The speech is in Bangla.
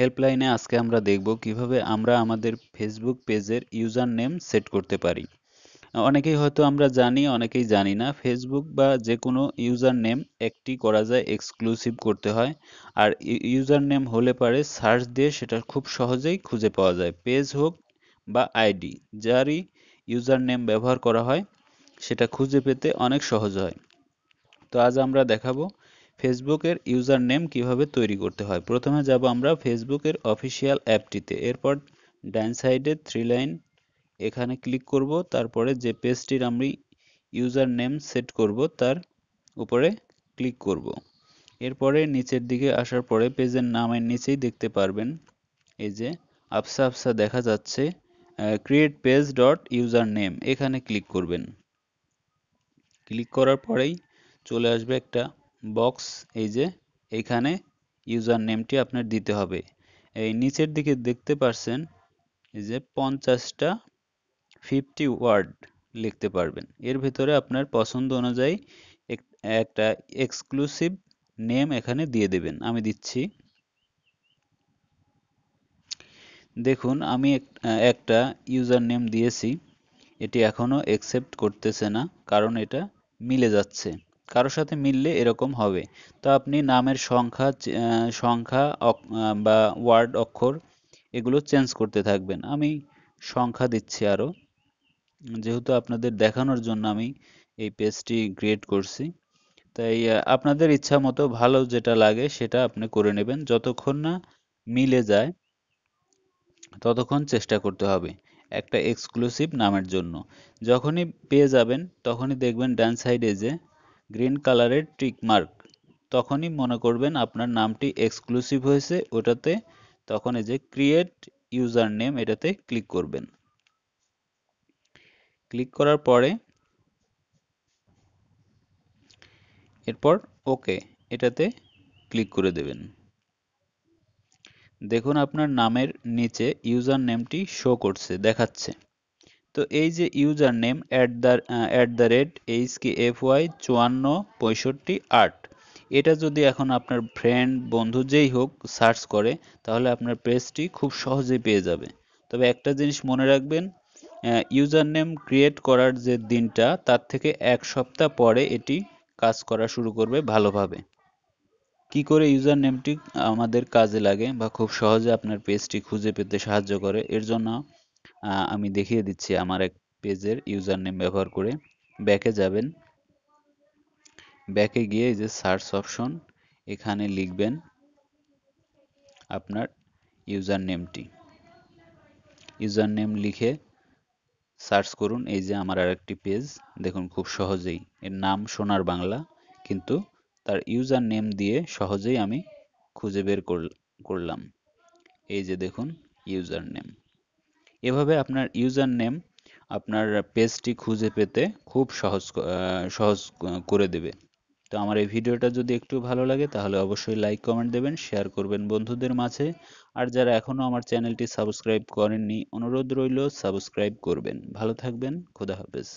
হেল্পলাইনে আজকে আমরা দেখব কিভাবে আমরা আমাদের ফেসবুক পেজের ইউজার নেম সেট করতে পারি অনেকেই হয়তো আমরা জানি অনেকেই জানি না ফেসবুক বা যে কোনো ইউজার নেম একটি করা যায় এক্সক্লুসিভ করতে হয় আর ইউজার নেম হলে পারে সার্চ দিয়ে সেটা খুব সহজেই খুঁজে পাওয়া যায় পেজ হোক বা আইডি যারই ইউজার নেম ব্যবহার করা হয় সেটা খুঁজে পেতে অনেক সহজ হয় তো আজ আমরা দেখাবো ফেসবুকের ইউজার নেম কীভাবে তৈরি করতে হয় প্রথমে যাব আমরা ফেসবুকের অফিসিয়াল অ্যাপটিতে এরপর ডান সাইডে থ্রি লাইন এখানে ক্লিক করব তারপরে যে পেজটির আমি ইউজার নেম সেট করব তার উপরে ক্লিক করব এরপরে নিচের দিকে আসার পরে পেজের নামের নিচেই দেখতে পারবেন এই যে আফসা আফসা দেখা যাচ্ছে create page dot user name এখানে ক্লিক করবেন ক্লিক করার পরেই চলে আসবে একটা বক্স এই যে এখানে ইউজার নেমটি আপনার দিতে হবে এই নিচের দিকে দেখতে পারছেন এই যে পঞ্চাশটা ফিফটি ওয়ার্ড লিখতে পারবেন এর ভিতরে আপনার পছন্দ অনুযায়ী একটা এক্সক্লুসিভ নেম এখানে দিয়ে দেবেন আমি দিচ্ছি দেখুন আমি একটা ইউজার নেম দিয়েছি এটি এখনও অ্যাকসেপ্ট করতেছে না কারণ এটা মিলে যাচ্ছে কারোর সাথে মিললে এরকম হবে তো আপনি নামের সংখ্যা সংখ্যা বা ওয়ার্ড অক্ষর এগুলো চেঞ্জ করতে থাকবেন আমি সংখ্যা দিচ্ছি আরও যেহেতু আপনাদের দেখানোর জন্য আমি এই পেজটি ক্রিয়েট করছি তাই আপনাদের ইচ্ছা মতো ভালো যেটা লাগে সেটা আপনি করে নেবেন যতক্ষণ না মিলে যায় ততক্ষণ চেষ্টা করতে হবে একটা এক্সক্লুসিভ নামের জন্য যখনই পেয়ে যাবেন তখনই দেখবেন ডান সাইডে যে গ্রিন কালারের টিক মার্ক তখনই মনে করবেন আপনার নামটি এক্সক্লুসিভ হয়েছে ওটাতে তখন এই যে ক্রিয়েট ইউজার নেম এটাতে ক্লিক করবেন ক্লিক করার পরে এরপর ওকে এটাতে ক্লিক করে দেবেন দেখুন আপনার নামের নিচে ইউজার নেমটি শো করছে দেখাচ্ছে তো এই যে user name at the at the rate H F Y চুয়ান্ন পঁয়ষট্টি আট এটা যদি এখন আপনার ফ্রেন্ড বন্ধু যেই হোক সার্চ করে তাহলে আপনার পেজটি খুব সহজেই পেয়ে যাবে তবে একটা জিনিস মনে রাখবেন ইউজার নেম ক্রিয়েট করার যে দিনটা তার থেকে এক সপ্তাহ পরে এটি কাজ করা শুরু করবে ভালোভাবে কি করে ইউজার নেমটি আমাদের কাজে লাগে বা খুব সহজে আপনার পেজটি খুঁজে পেতে সাহায্য করে এর জন্য আমি দেখিয়ে দিচ্ছি আমার এক পেজের ইউজার নেম ব্যবহার করে ব্যাকে যাবেন ব্যাকে গিয়ে যে সার্চ অপশন এখানে লিখবেন আপনার ইউজার নেমটি ইউজার নেম লিখে সার্চ করুন এই যে আমার আরেকটি পেজ দেখুন খুব সহজেই এর নাম সোনার বাংলা কিন্তু তার ইউজার নেম দিয়ে সহজেই আমি খুঁজে বের করলাম এই যে দেখুন ইউজার নেম এভাবে আপনার ইউজার নেম আপনার পেজটি খুঁজে পেতে খুব সহজ সহজ করে দেবে তো আমার এই ভিডিওটা যদি একটু ভালো লাগে তাহলে অবশ্যই লাইক কমেন্ট দেবেন শেয়ার করবেন বন্ধুদের মাঝে আর যারা এখনও আমার চ্যানেলটি সাবস্ক্রাইব করেননি অনুরোধ রইল সাবস্ক্রাইব করবেন ভালো থাকবেন খোদা হাফেজ